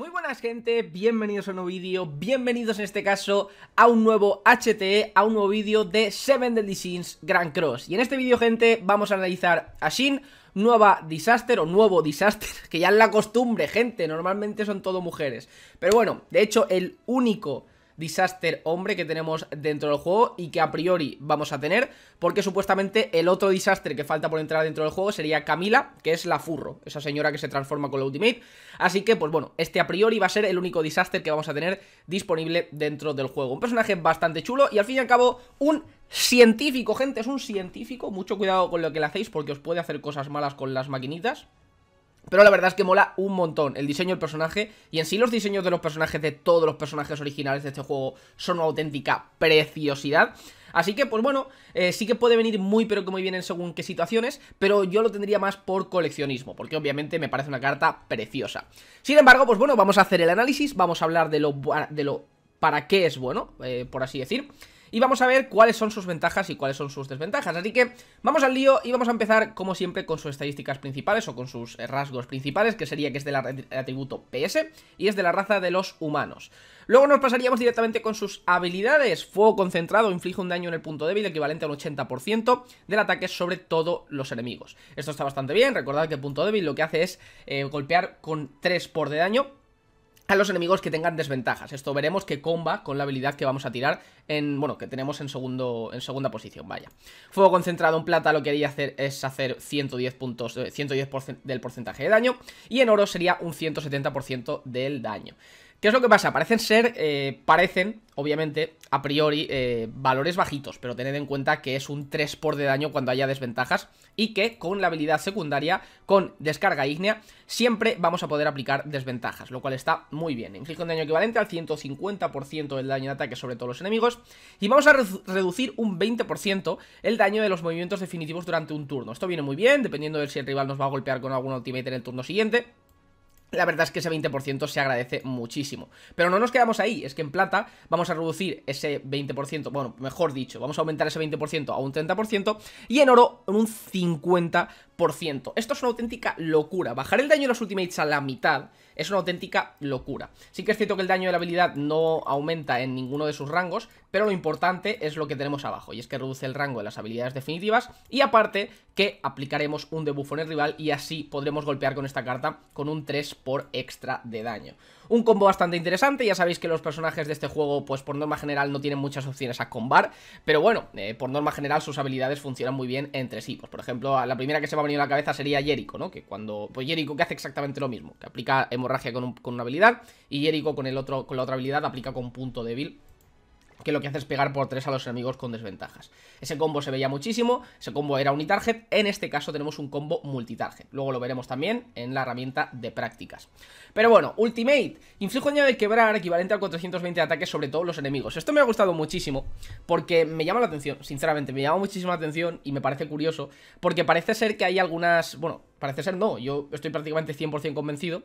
Muy buenas gente, bienvenidos a un nuevo vídeo, bienvenidos en este caso a un nuevo HTE, a un nuevo vídeo de Seven Deadly Sins Grand Cross Y en este vídeo gente vamos a analizar a Shin, nueva disaster o nuevo disaster, que ya es la costumbre gente, normalmente son todo mujeres Pero bueno, de hecho el único disaster hombre que tenemos dentro del juego y que a priori vamos a tener, porque supuestamente el otro disaster que falta por entrar dentro del juego sería Camila, que es la furro, esa señora que se transforma con la Ultimate. Así que, pues bueno, este a priori va a ser el único disaster que vamos a tener disponible dentro del juego. Un personaje bastante chulo y al fin y al cabo un científico, gente, es un científico. Mucho cuidado con lo que le hacéis porque os puede hacer cosas malas con las maquinitas. Pero la verdad es que mola un montón el diseño del personaje y en sí los diseños de los personajes de todos los personajes originales de este juego son una auténtica preciosidad. Así que, pues bueno, eh, sí que puede venir muy pero que muy bien en según qué situaciones, pero yo lo tendría más por coleccionismo, porque obviamente me parece una carta preciosa. Sin embargo, pues bueno, vamos a hacer el análisis, vamos a hablar de lo, de lo para qué es bueno, eh, por así decir y vamos a ver cuáles son sus ventajas y cuáles son sus desventajas. Así que vamos al lío y vamos a empezar como siempre con sus estadísticas principales o con sus eh, rasgos principales, que sería que es del atributo PS y es de la raza de los humanos. Luego nos pasaríamos directamente con sus habilidades. Fuego concentrado inflige un daño en el punto débil equivalente al 80% del ataque sobre todos los enemigos. Esto está bastante bien, recordad que el punto débil lo que hace es eh, golpear con 3 por de daño a los enemigos que tengan desventajas. Esto veremos que comba con la habilidad que vamos a tirar en, bueno, que tenemos en segundo en segunda posición, vaya. Fuego concentrado en plata lo que haría hacer es hacer 110 puntos, 110% eh, del porcentaje de daño y en oro sería un 170% del daño. ¿Qué es lo que pasa? Parecen ser, eh, parecen, obviamente, a priori, eh, valores bajitos, pero tened en cuenta que es un 3 por de daño cuando haya desventajas y que con la habilidad secundaria, con descarga ígnea, siempre vamos a poder aplicar desventajas, lo cual está muy bien. Inflige un daño equivalente al 150% del daño de ataque sobre todos los enemigos y vamos a reducir un 20% el daño de los movimientos definitivos durante un turno. Esto viene muy bien, dependiendo de si el rival nos va a golpear con algún ultimate en el turno siguiente la verdad es que ese 20% se agradece muchísimo. Pero no nos quedamos ahí, es que en plata vamos a reducir ese 20%, bueno, mejor dicho, vamos a aumentar ese 20% a un 30% y en oro un 50%. Esto es una auténtica locura. Bajar el daño de los ultimates a la mitad es una auténtica locura. Sí que es cierto que el daño de la habilidad no aumenta en ninguno de sus rangos, pero lo importante es lo que tenemos abajo, y es que reduce el rango de las habilidades definitivas, y aparte que aplicaremos un debuffo en el rival y así podremos golpear con esta carta con un 3 por extra de daño. Un combo bastante interesante, ya sabéis que los personajes de este juego pues por norma general no tienen muchas opciones a combar, pero bueno, eh, por norma general sus habilidades funcionan muy bien entre sí. Pues por ejemplo, la primera que se va a en la cabeza sería Jericho, ¿no? Que cuando. Pues Jericho que hace exactamente lo mismo. Que aplica hemorragia con, una habilidad. Y Jericho con el otro, con la otra habilidad aplica con punto débil que lo que hace es pegar por 3 a los enemigos con desventajas. Ese combo se veía muchísimo, ese combo era unitarget, en este caso tenemos un combo multitarget. Luego lo veremos también en la herramienta de prácticas. Pero bueno, Ultimate, Influjo añadido de quebrar equivalente a 420 ataques sobre todos los enemigos. Esto me ha gustado muchísimo porque me llama la atención, sinceramente, me llama muchísima atención y me parece curioso porque parece ser que hay algunas, bueno, parece ser no, yo estoy prácticamente 100% convencido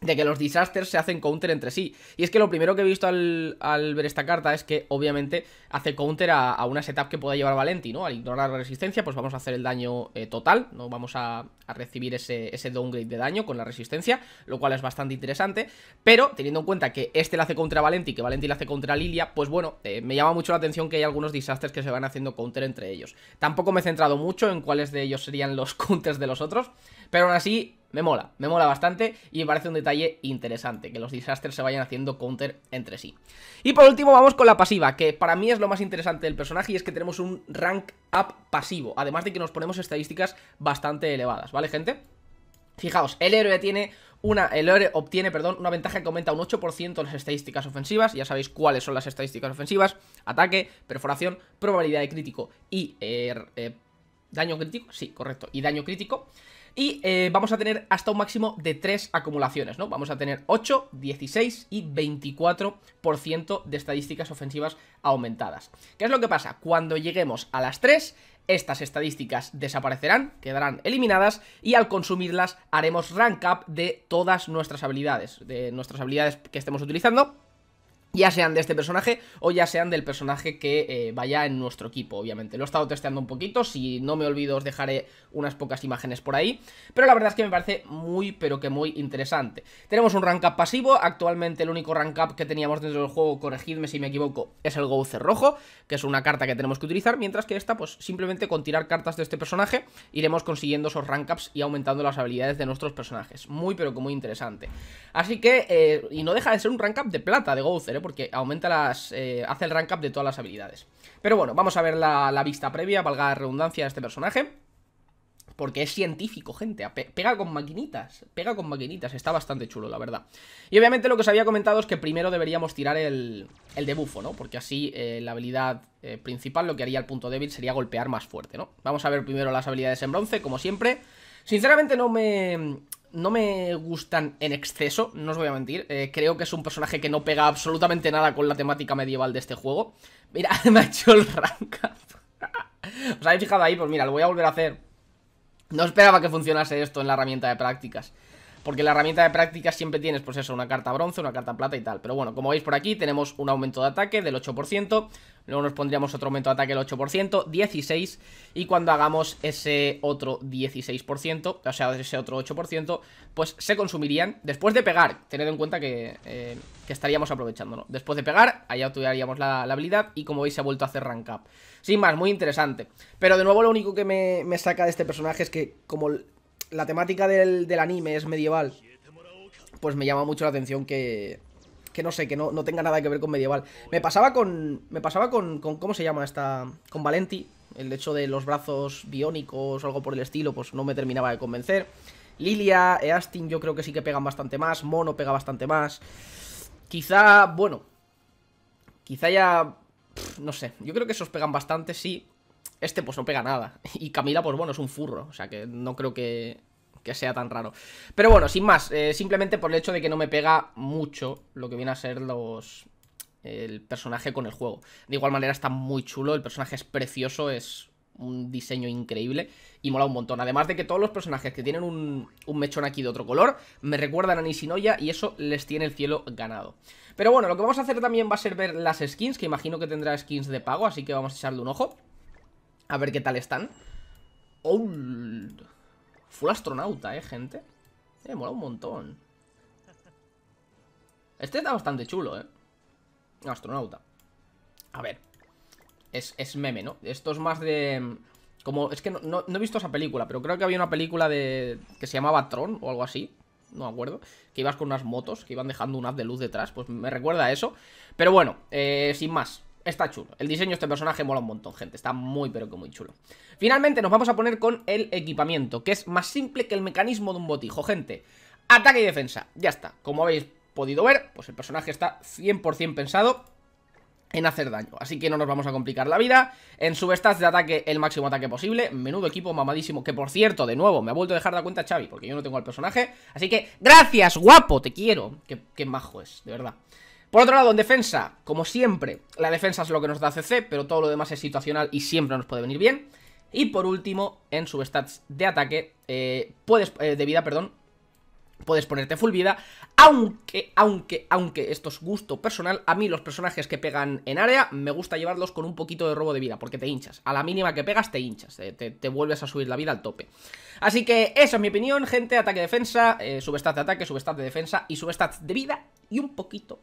de que los disasters se hacen counter entre sí. Y es que lo primero que he visto al, ver esta carta es que, obviamente, hace counter a, una setup que pueda llevar Valenti, ¿no? Al ignorar la resistencia, pues vamos a hacer el daño eh, total, ¿no? Vamos a, recibir ese, ese, downgrade de daño con la resistencia, lo cual es bastante interesante. Pero, teniendo en cuenta que este le hace contra a Valenti, que Valenti le hace contra a Lilia, pues bueno, eh, me llama mucho la atención que hay algunos disasters que se van haciendo counter entre ellos. Tampoco me he centrado mucho en cuáles de ellos serían los counters de los otros, pero aún así me mola, me mola bastante y me parece un detalle interesante, que los disasters se vayan haciendo counter entre sí. Y por último vamos con la pasiva, que para mí es lo más interesante del personaje y es que tenemos un rank up pasivo, además de que nos ponemos estadísticas bastante elevadas, ¿vale gente? Fijaos, el héroe tiene una, el héroe obtiene, perdón, una ventaja que aumenta un 8% las estadísticas ofensivas, ya sabéis cuáles son las estadísticas ofensivas, ataque, perforación, probabilidad de crítico y eh, eh, daño crítico, sí, correcto, y daño crítico. Y eh, vamos a tener hasta un máximo de 3 acumulaciones, ¿no? Vamos a tener 8, 16 y 24% de estadísticas ofensivas aumentadas. ¿Qué es lo que pasa? Cuando lleguemos a las 3, estas estadísticas desaparecerán, quedarán eliminadas y al consumirlas haremos rank up de todas nuestras habilidades, de nuestras habilidades que estemos utilizando ya sean de este personaje o ya sean del personaje que eh, vaya en nuestro equipo, obviamente. Lo he estado testeando un poquito, si no me olvido os dejaré unas pocas imágenes por ahí, pero la verdad es que me parece muy, pero que muy interesante. Tenemos un rank up pasivo, actualmente el único rank up que teníamos dentro del juego, corregidme si me equivoco, es el Gouzer rojo, que es una carta que tenemos que utilizar, mientras que esta, pues simplemente con tirar cartas de este personaje, iremos consiguiendo esos rank ups y aumentando las habilidades de nuestros personajes. Muy, pero que muy interesante. Así que, eh, y no deja de ser un rank up de plata de gozer ¿eh? Porque aumenta las... Eh, hace el rank up de todas las habilidades. Pero bueno, vamos a ver la, vista previa, valga la redundancia de este personaje. Porque es científico, gente. Pega con maquinitas. Pega con maquinitas. Está bastante chulo, la verdad. Y obviamente lo que os había comentado es que primero deberíamos tirar el, el de ¿no? Porque así eh, la habilidad eh, principal, lo que haría el punto débil, sería golpear más fuerte, ¿no? Vamos a ver primero las habilidades en bronce, como siempre. Sinceramente no me no me gustan en exceso, no os voy a mentir. Eh, creo que es un personaje que no pega absolutamente nada con la temática medieval de este juego. Mira, me ha hecho el rank ¿Os habéis fijado ahí? Pues mira, lo voy a volver a hacer. No esperaba que funcionase esto en la herramienta de prácticas. Porque la herramienta de práctica siempre tienes, pues eso, una carta bronce, una carta plata y tal. Pero bueno, como veis por aquí, tenemos un aumento de ataque del 8%. Luego nos pondríamos otro aumento de ataque del 8%, 16. Y cuando hagamos ese otro 16%, o sea, ese otro 8%, pues se consumirían después de pegar. Tened en cuenta que, eh, estaríamos aprovechándolo. Después de pegar, ahí activaríamos la, habilidad y como veis se ha vuelto a hacer rank up. Sin más, muy interesante. Pero de nuevo lo único que me, me saca de este personaje es que como la temática del, anime es medieval, pues me llama mucho la atención que... Que no sé, que no, tenga nada que ver con medieval. Me pasaba con... Me pasaba con, ¿Cómo se llama esta? Con Valenti. El hecho de los brazos biónicos o algo por el estilo, pues no me terminaba de convencer. Lilia, astin yo creo que sí que pegan bastante más. Mono pega bastante más. Quizá, bueno. Quizá ya... no sé. Yo creo que esos pegan bastante, sí. Este pues no pega nada. Y Camila pues bueno, es un furro. O sea que no creo que, sea tan raro. Pero bueno, sin más. Eh, simplemente por el hecho de que no me pega mucho lo que viene a ser los el personaje con el juego. De igual manera está muy chulo, el personaje es precioso, es un diseño increíble y mola un montón. Además de que todos los personajes que tienen un, un, mechón aquí de otro color me recuerdan a Nishinoya y eso les tiene el cielo ganado. Pero bueno, lo que vamos a hacer también va a ser ver las skins, que imagino que tendrá skins de pago, así que vamos a echarle un ojo. A ver qué tal están. Full astronauta, eh, gente. Eh, mola un montón. Este está bastante chulo, eh. Astronauta. A ver. Es, es meme, ¿no? Esto es más de... Mm, como, es que no, no, he visto esa película, pero creo que había una película de que se llamaba Tron o algo así. No me acuerdo. Que ibas con unas motos que iban dejando un haz de luz detrás. Pues me recuerda a eso. Pero bueno, eh, sin más. Está chulo, el diseño de este personaje mola un montón, gente Está muy pero que muy chulo Finalmente nos vamos a poner con el equipamiento Que es más simple que el mecanismo de un botijo, gente Ataque y defensa, ya está Como habéis podido ver, pues el personaje está 100% pensado en hacer daño, así que no nos vamos a complicar la vida En subestats de ataque, el máximo ataque posible Menudo equipo mamadísimo Que por cierto, de nuevo, me ha vuelto a dejar la cuenta Xavi Porque yo no tengo al personaje, así que Gracias, guapo, te quiero Qué, qué majo es, de verdad por otro lado, en defensa, como siempre, la defensa es lo que nos da CC, pero todo lo demás es situacional y siempre nos puede venir bien. Y por último, en substats de ataque, eh, puedes, eh, de vida, perdón, puedes ponerte full vida, aunque, aunque, aunque esto es gusto personal, a mí los personajes que pegan en área me gusta llevarlos con un poquito de robo de vida, porque te hinchas, a la mínima que pegas te hinchas, eh, te, vuelves a subir la vida al tope. Así que eso es mi opinión, gente, ataque-defensa, eh, de ataque, substats de defensa y substats de vida y un poquito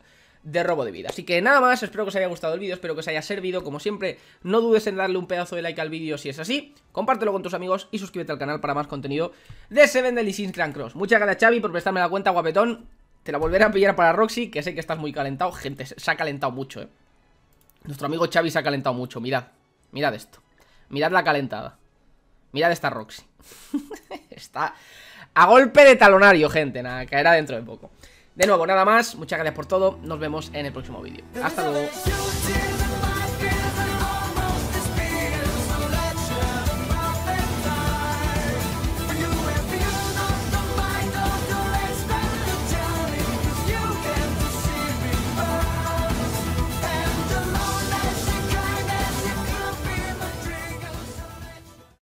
de robo de vida Así que nada más, espero que os haya gustado el vídeo, espero que os haya servido Como siempre, no dudes en darle un pedazo de like al vídeo si es así Compártelo con tus amigos y suscríbete al canal para más contenido de Seven Deadly Sins Clan Cross Muchas gracias Xavi por prestarme la cuenta, guapetón Te la volveré a pillar para Roxy, que sé que estás muy calentado Gente, se ha calentado mucho, eh Nuestro amigo Xavi se ha calentado mucho, mirad Mirad esto, mirad la calentada Mirad esta Roxy Está a golpe de talonario, gente Nada, caerá dentro de poco de nuevo, nada más, muchas gracias por todo, nos vemos en el próximo vídeo. Hasta luego.